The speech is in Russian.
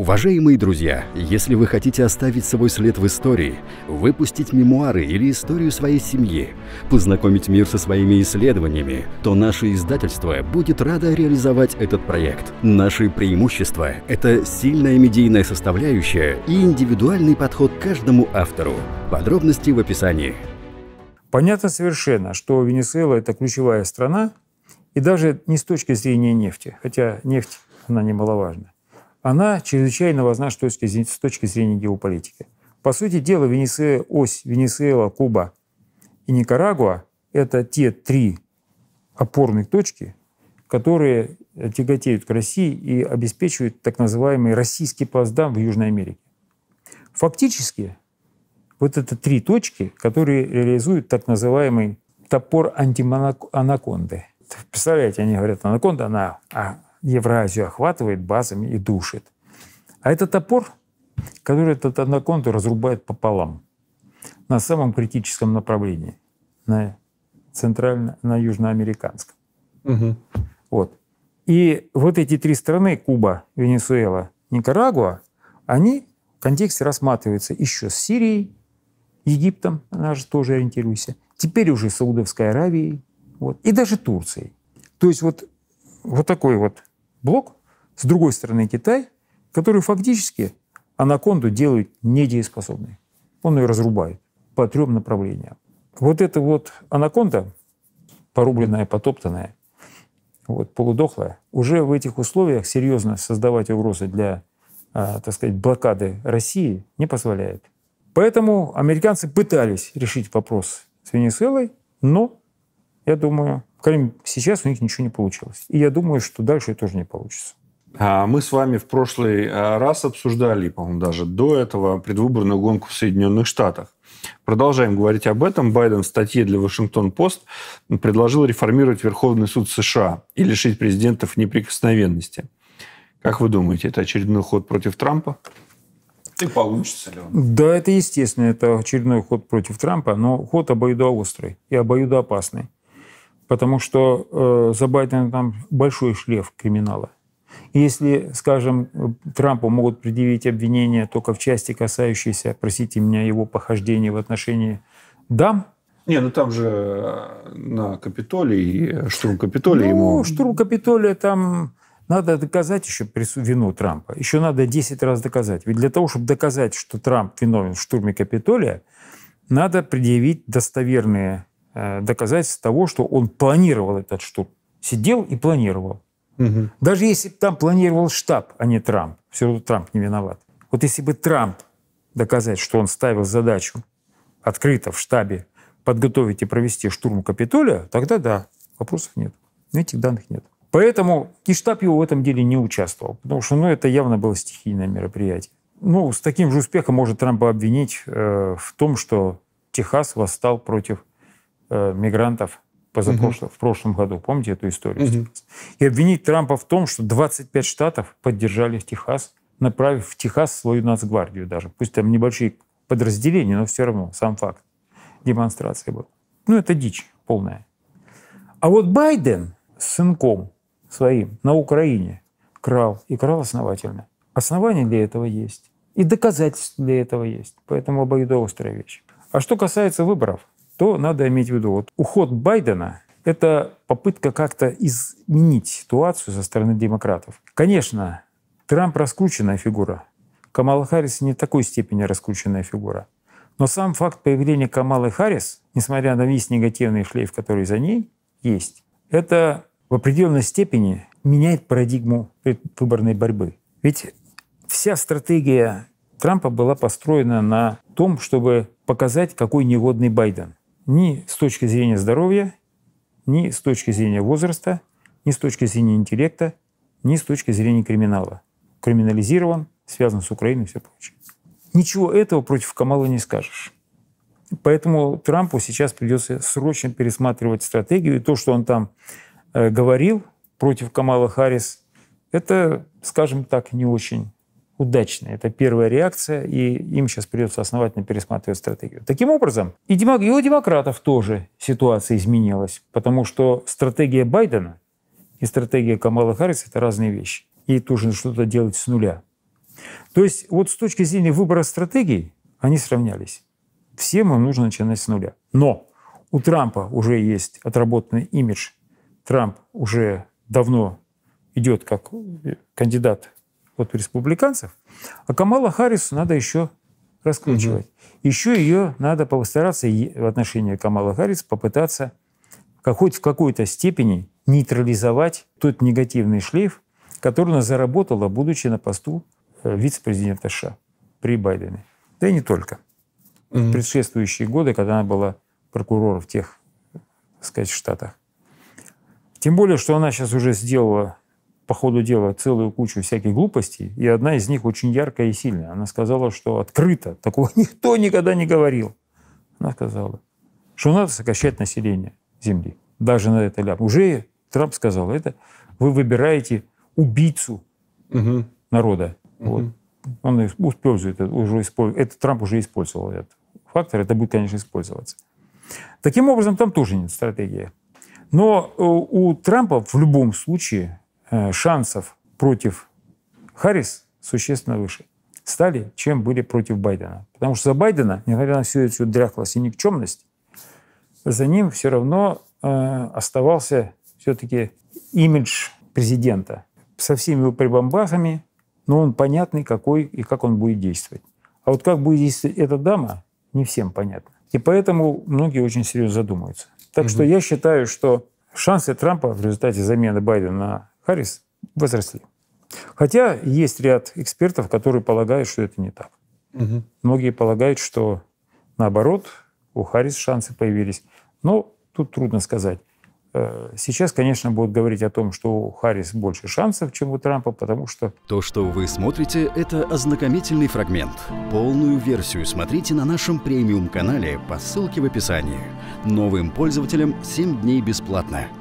Уважаемые друзья, если вы хотите оставить свой след в истории, выпустить мемуары или историю своей семьи, познакомить мир со своими исследованиями, то наше издательство будет радо реализовать этот проект. Наши преимущества – это сильная медийная составляющая и индивидуальный подход к каждому автору. Подробности в описании. Понятно совершенно, что Венесуэла – это ключевая страна, и даже не с точки зрения нефти, хотя нефть, она немаловажна она чрезвычайно важна с точки, с точки зрения геополитики. По сути дела, Венесуэла, ось Венесуэла, Куба и Никарагуа – это те три опорных точки, которые тяготеют к России и обеспечивают так называемый российский плацдарм в Южной Америке. Фактически, вот это три точки, которые реализуют так называемый топор антимонаконды. Представляете, они говорят, анаконда, она а, Евразию охватывает базами и душит. А этот топор, который этот анаконду разрубает пополам на самом критическом направлении, на центрально, на южноамериканском. Угу. Вот. И вот эти три страны, Куба, Венесуэла, Никарагуа, они в контексте рассматриваются еще с Сирией, Египтом, она же тоже ориентируйся, теперь уже Саудовской Аравией, вот, и даже Турцией. То есть вот, вот такой вот блок, с другой стороны Китай, который фактически анаконду делает недееспособной. Он ее разрубает по трем направлениям. Вот эта вот анаконда, порубленная, потоптанная, вот, полудохлая, уже в этих условиях серьезно создавать угрозы для, а, так сказать, блокады России не позволяет. Поэтому американцы пытались решить вопрос с Венесуэлой, но, я думаю, крайней сейчас у них ничего не получилось. И я думаю, что дальше тоже не получится. А мы с вами в прошлый э, раз обсуждали, по-моему, даже до этого предвыборную гонку в Соединенных Штатах. Продолжаем говорить об этом. Байден в статье для Вашингтон-Пост предложил реформировать Верховный суд США и лишить президентов неприкосновенности. Как вы думаете, это очередной ход против Трампа? И получится ли он? Да, это естественно, это очередной ход против Трампа, но ход обоюдоострый и обоюдоопасный потому что э, за Байдена там большой шлейф криминала. Если, скажем, Трампу могут предъявить обвинения только в части, касающейся, простите меня, его похождений в отношении дам, не, ну там же э, на Капитолии, э, штурм Капитолия ну, ему... Ну, штурм Капитолия там... Надо доказать еще вину Трампа. Еще надо 10 раз доказать. Ведь для того, чтобы доказать, что Трамп виновен в штурме Капитолия, надо предъявить достоверные Э, доказательств того, что он планировал этот штурм. Сидел и планировал. Угу. Даже если бы там планировал штаб, а не Трамп, все равно Трамп не виноват. Вот если бы Трамп доказать, что он ставил задачу открыто в штабе подготовить и провести штурм Капитолия, тогда да, вопросов нет. Но этих данных нет. Поэтому и штаб его в этом деле не участвовал, потому что ну, это явно было стихийное мероприятие. Ну, с таким же успехом может Трампа обвинить э, в том, что Техас восстал против э, мигрантов позапрошлом, угу. в прошлом году. Помните эту историю? Угу. И обвинить Трампа в том, что 25 штатов поддержали Техас, направив в Техас свою нацгвардию даже. Пусть там небольшие подразделения, но все равно сам факт демонстрации был. Ну, это дичь полная. А вот Байден с сынком своим на Украине крал, и крал основательно. Основания для этого есть. И доказательства для этого есть. Поэтому обоюдоострая вещь. А что касается выборов, то надо иметь в виду, вот уход Байдена – это попытка как-то изменить ситуацию со стороны демократов. Конечно, Трамп раскрученная фигура. Камала Харрис не такой степени раскрученная фигура. Но сам факт появления Камалы Харрис, несмотря на весь негативный шлейф, который за ней есть, это в определенной степени меняет парадигму выборной борьбы. Ведь вся стратегия Трампа была построена на том, чтобы показать, какой негодный Байден ни с точки зрения здоровья, ни с точки зрения возраста, ни с точки зрения интеллекта, ни с точки зрения криминала. Криминализирован, связан с Украиной и все прочее. Ничего этого против Камала не скажешь. Поэтому Трампу сейчас придется срочно пересматривать стратегию. И то, что он там э, говорил против Камала Харрис, это, скажем так, не очень удачные. Это первая реакция, и им сейчас придется основательно пересматривать стратегию. Таким образом, и, демок... и у демократов тоже ситуация изменилась, потому что стратегия Байдена и стратегия Камала Харрис – это разные вещи. и тоже нужно что-то делать с нуля. То есть вот с точки зрения выбора стратегий они сравнялись. Всем им нужно начинать с нуля. Но у Трампа уже есть отработанный имидж. Трамп уже давно идет как кандидат от республиканцев, а Камала Харрис надо еще раскручивать. Угу. Еще ее надо постараться в отношении Камала Харрис попытаться хоть в какой-то степени нейтрализовать тот негативный шлейф, который она заработала, будучи на посту э, вице-президента США при Байдене. Да и не только. Угу. В предшествующие годы, когда она была прокурором в тех, э, так сказать, штатах. Тем более, что она сейчас уже сделала по ходу дела целую кучу всяких глупостей, и одна из них очень яркая и сильная. Она сказала, что открыто, такого никто никогда не говорил. Она сказала, что надо сокращать население Земли, даже на это ляп. Уже Трамп сказал, это вы выбираете убийцу угу. народа. Угу. Вот. Он успел это, уже использовать. Это Трамп уже использовал этот фактор, это будет, конечно, использоваться. Таким образом, там тоже нет стратегии. Но э, у Трампа в любом случае Э, шансов против Харрис существенно выше стали, чем были против Байдена. Потому что за Байдена, несмотря на всю эту дряхлость и никчемность, за ним все равно э, оставался все-таки имидж президента со всеми его прибамбасами, но он понятный, какой и как он будет действовать. А вот как будет действовать эта дама, не всем понятно. И поэтому многие очень серьезно задумываются. Так угу. что я считаю, что шансы Трампа в результате замены Байдена на Харрис возросли. Хотя есть ряд экспертов, которые полагают, что это не так. Угу. Многие полагают, что наоборот, у Харрис шансы появились. Но тут трудно сказать. Э, сейчас, конечно, будут говорить о том, что у Харрис больше шансов, чем у Трампа, потому что... То, что вы смотрите, это ознакомительный фрагмент. Полную версию смотрите на нашем премиум-канале по ссылке в описании. Новым пользователям 7 дней бесплатно –